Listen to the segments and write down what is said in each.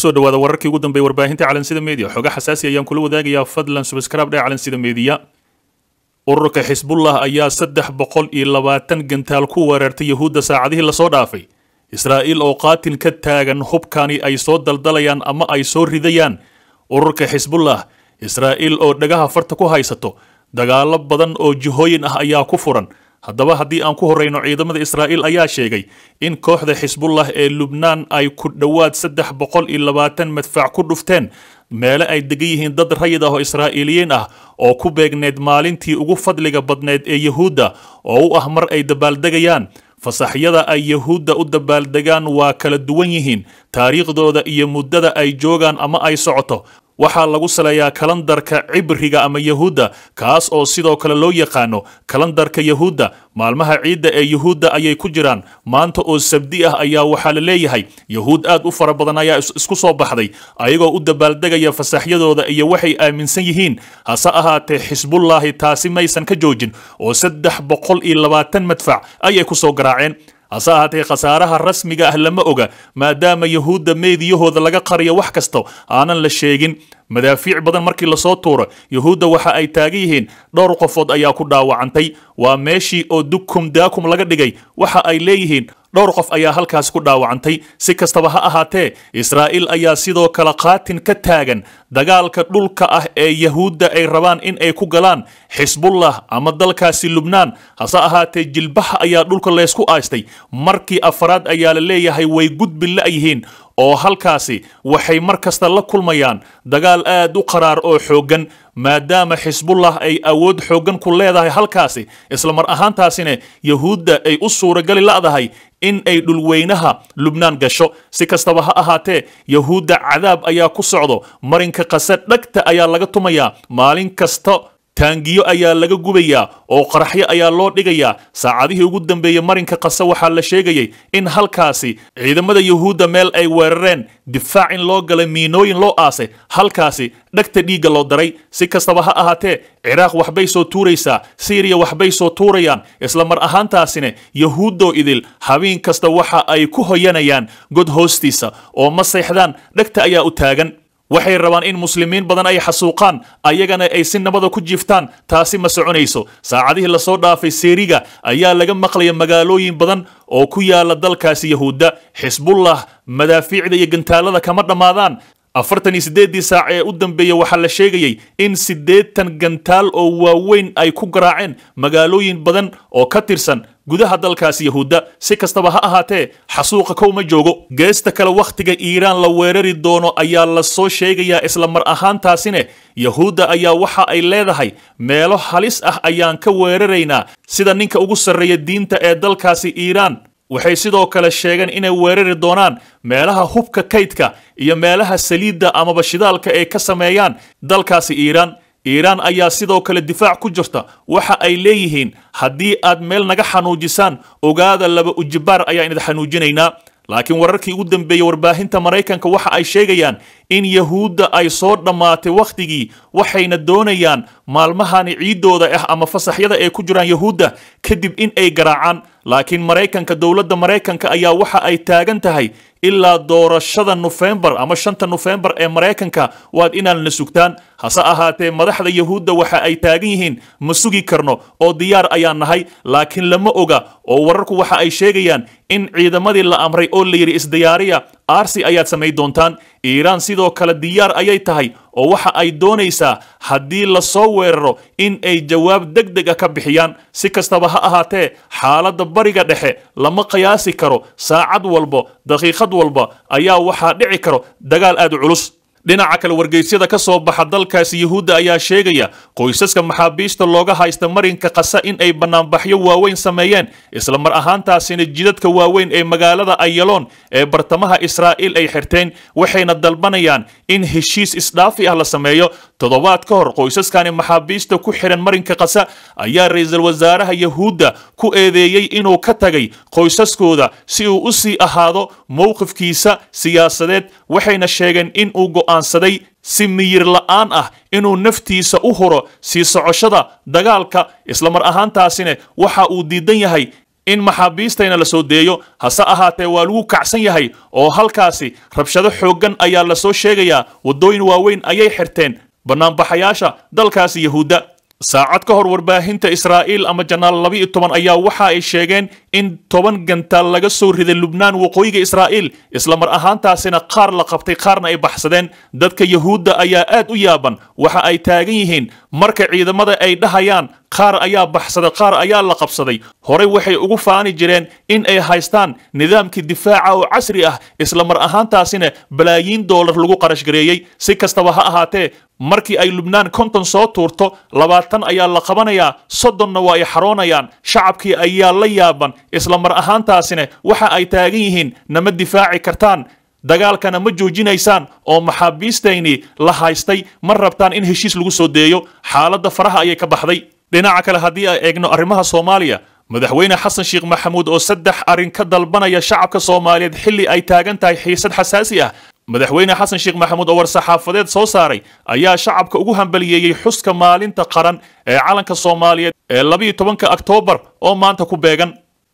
kusoo dhawaada wararkii ugu dambeeyay warbaahinta calansida media xoga xasaasi ayaan kula wadaagayaa fadlan subscribe dhee calansida media ururka xisbullah ayaa saddex boqol iyo labaatan gantaal ku weerartay yahuudda saacadihii lasoo dhaafay israa'iil oo qaatil ka taagan hubkani ay soo daldalayaan ama ay soo ridayaan ururka xisbullah israa'iil oo dhagaha farta ku haysato dagaalo badan oo jihooyin ah ayaa ku furan haddaba haddii aan ku horrayno ciidamada israa'iil ayaa sheegay in kooxda xisbullah ee lubnaan ay ku dhowaad saddex boqol iyo labaatan madfaac ku dhufteen meele ay degan yihiin dad rayid ah oo israa'iiliyiin ah oo ku beegneyd maalintii ugu fadliga badneyd ee yahuudda oo u ah mar ay dabaaldegayaan fasaxyada ay yahuudda u dabaaldegaan waa kala duwan yihiin taariikhdooda iyo muddada ay joogaan ama ay socoto waxaa lagu saleeyaa kalandarka cibriga ama yahuudda kaas oo sidoo kale loo yaqaano kalandarka yahuudda maalmaha ciidda ee yahuudda ayay ku jiraan maanta oo sabdi ah ayaa waxaa la leeyahay yahuud aad u fara badan ayaa isku soo baxday ayagoo u dabaaldegaya fasaxyadooda iyo waxay aaminsan yihiin hase ahaatee xisbullaahi taasi maysan ka joojin oo saddex boqol iyo labaatan madfac ayay ku soo garaaceen hase ahaatee khasaaraha rasmiga ah lama oga maadaama yahuudda meediyahooda laga qariyo wax kasta aanan la sheegin madaafiic badan markii lasoo tuuro yuhuudda waxa ay taagan yihiin dhowr qofood ayaa ku dhaawacantay waa meeshii oo dukum daakum laga dhigay waxa ay leeyihiin dhowr qof ayaa halkaas ku dhaawacantay si kastaba ha ahaatee israa'iil ayaa sidoo kale qaatin ka taagan dagaalka dhulka ah ee yahuudda ay rabaan in ay ku galaan xisbullah ama dalkaasi lubnaan hase ahaatee jilbaha ayaa dhulka laysku aastay markii afaraad ayaa la leeyahay way gudbi la'yihiin oo halkaasi waxay mar kasta la kulmayaan dagaal aad u qaraar oo xooggan maadaama xisbullah ay awood xooggan ku leedahay halkaasi isla mar ahaantaasina yahuudda ay u suuragali la'dahay in ay dhulweynaha lubnaan gasho si kastaba ha ahaatee yahuudda cadaab ayaa ku socdo marinka qasa dhagta ayaa laga tumayaa maalin kasta taangiyo ayaa laga gubayaa oo qaraxyo ayaa loo dhigayaa saacadihii ugu dambeeyey marinka qasa waxaa la sheegayay in halkaasi ciidamada yuhuudda meel ay weerareen difaac in loo galay miinooyin loo aasay halkaasi dhagta dhiigga loo daray si kastaba ha ahaatee ciraaq waxbay soo tuuraysaa siiriya waxbay soo tuurayaan isla mar ahaantaasina yahuuddoo idil habeen kasta waxa ay ku hoyanayaan god hoostiisa oo ma seexdaan dhagta ayaa u taagan waxay rabaan in muslimiin badan ay xasuuqaan ayagana ay si nabada ah ku jiiftaan taasi ma soconayso saacadihii lasoo dhaafay seeriga ayaa laga maqlaya magaalooyin badan oo ku yaalla dalkaasi yahuudda xisbullah madaafiicda iyo gantaalada kama dhammaadaan afartan iyo siddeeddii saac ee u dambeeya waxaa la sheegayey in siddeetan gantaal oo waaweyn ay ku garaaceen magaalooyin badan oo ka tirsan gudaha dalkaasi yahuudda si kastaba ha ahaatee xasuuqa kow ma joogo geesta kale wakhtiga iiraan la weerari doono ayaa lasoo sheegayaa isla mar ahaantaasine yahuudda ayaa waxa ay leedahay meelo halis ah ayaan ka weeraraynaa sida ninka ugu sarreeya diinta ee dalkaasi iiraan waxay sidoo kale sheegeen inay weerari doonaan meelaha hubka kaydka iyo meelaha saliidda amaba shidaalka ay ka sameeyaan dalkaasi iiraan iiraan ayaa sidoo kale difaac ku jirta waxa ay leeyihiin haddii aad meel naga xanuujisaan ogaada laba ujibaar ayaan idin xanuujinaynaa laakiin wararkii ugu dambeeyey warbaahinta maraykanka waxa ay sheegayaan in yahuudda ay soo dhammaatay wakhtigii waxayna doonayaan maalmahani ciiddooda ah ama fasaxyada ay ku jiraan yahuudda kadib in ay garaacaan laakiin maraykanka dowladda maraykanka ayaa waxa ay taagan tahay ilaa doorashada nofembar ama shanta nofembar ee maraykanka waad inaan inaanna sugtaan hase ahaatee madaxda yahuudda waxa ay taagan yihiin ma sugi karno oo diyaar ayaan nahay laakiin lama oga oo wararku waxa ay sheegayaan in ciidamadii la amray oo layidhi isdiyaariya arsi ayaad samay doontaan iiraan sidoo kale diyaar ayay tahay oo waxa ay doonaysaa haddii la soo weeraro in ay jawaab deg dega ah ka bixiyaan si kastaba ha ahaatee xaaladda bariga dhexe lama qiyaasi karo saacad walba daqiiqad walba ayaa waxaa dhici karo dagaal aad culus dhinaca kale wargeysyada ka soo baxa dalkaasi yuhuudda ayaa sheegaya qoysaska maxaabiista looga haysta marinka qasa in ay bannaanbaxyo waaweyn sameeyeen isla mar ahaantaasina jidadka waaweyn ee magaalada ayaloon ee bartamaha israa'iil ay xirteen waxayna dalbanayaan in heshiis isdhaafi ah la sameeyo toddobaad ka hor qoysaskani maxaabiista ku xidhan marinka qasa ayaa ra ra'iisul wasaaraha yuhuudda ku eedeeyey inuu ka tagay qoysaskooda si uu u sii ahaado mowqifkiisa siyaasadeed waxayna sheegeen in uu go'aansaday si miyir la'aan ah inuu naftiisa u huro sii socoshada dagaalka isla mar ahaantaasina waxa uu diidan yahay in maxaabiistayna la soo deeyo hase ahaatee waa lagu kacsan yahay oo halkaasi rabshado xooggan ayaa la soo sheegayaa waddooyin waaweyn ayay xirteen bannaanbaxayaasha dalkaasi yahuudda saacad ka hor warbaahinta israa'iil ama janaal laba iyo toban ayaa waxa ay sheegeen in toban gantaal laga soo riday lubnaan waqooyiga israa'iil isla mar ahaantaasina qaar la qabtay qaarna ay baxsadeen dadka yahuudda ayaa aad u yaaban waxa ay taagan yihiin marka ciidamada ay dhahayaan qaar ayaa baxsaday qaar ayaa la qabsaday horey waxay ugu faani jireen in ay haystaan nidaamkii difaaca oo casri ah islamar ahaantaasina balaayiin doolar lagu qarashgareeyey si kastaba ha ahaatee markii ay lubnaan konton soo tuurto labaatan ayaa la qabanayaa soddonna waa ay xaroonayaan shacabkii ayaa la yaaban islamar ahaantaasina waxa ay taagan yihiin nama difaaci kartaan dagaalkana ma joojinaysaan oo maxaabiistayni la haystay ma rabtaan in heshiis lagu soo deeyo xaaladda faraha ayay ka baxday dhinaca kale haddii ay eegno arrimaha soomaaliya madaxweyne xasan sheekh maxamuud oo saddex arrin ka dalbanaya shacabka soomaaliyeed xilli ay taagan tahay xiisad xasaasi ah madaxweyne xasan sheekh maxamuud oo war-saxaafadeed soo saaray ayaa shacabka ugu hambaliyeeyey xuska maalinta qaran ee calanka soomaaliyeed ee labiiyo tobanka oktoobar oo maanta ku beegan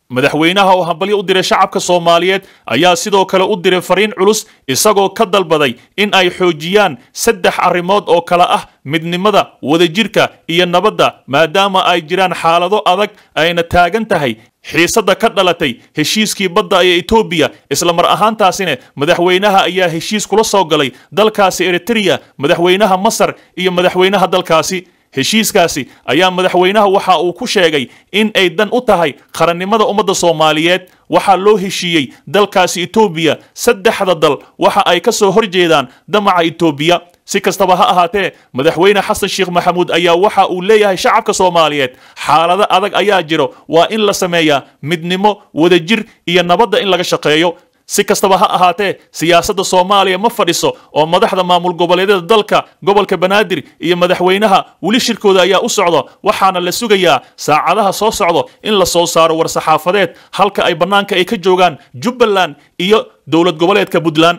madaxweynaha oo hambalyo u diray shacabka soomaaliyeed ayaa sidoo kale u diray fariin culus isagoo ka dalbaday in ay xoojiyaan saddex arrimood oo kale ah midnimada wadajirka iyo nabadda maadaama ay jiraan xaalado adag ayna taagan tahay xiisadda ka dhalatay heshiiskii badda ee etoobiya isla mar ahaantaasina madaxweynaha ayaa heshiis kula soo galay dalkaasi eritreya madaxweynaha masar iyo madaxweynaha dalkaasi heshiiskaasi ayaa madaxweynaha waxa uu ku sheegay in ay dan u tahay qarannimada ummadda soomaaliyeed waxaa loo heshiiyey dalkaasi etoobiya saddexda dal waxa ay ka soo horjeedaan damaca etoobiya si kastaba ha ahaatee madaxweyne xasan sheekh maxamuud ayaa waxa uu leeyahay shacabka soomaaliyeed xaalado adag ayaa jiro waa in la sameeyaa midnimo wadajir iyo nabadda in laga shaqeeyo si kastaba ha ahaatee siyaasadda soomaaliya ma fadhiso oo madaxda maamul goboleedyada dalka gobolka banaadir iyo madaxweynaha weli shirkooda ayaa u socdo waxaana la sugayaa saacadaha soo socdo in la soo saaro war-saxaafadeed halka ay bannaanka ay ka joogaan jubbaland iyo dowlad goboleedka puntland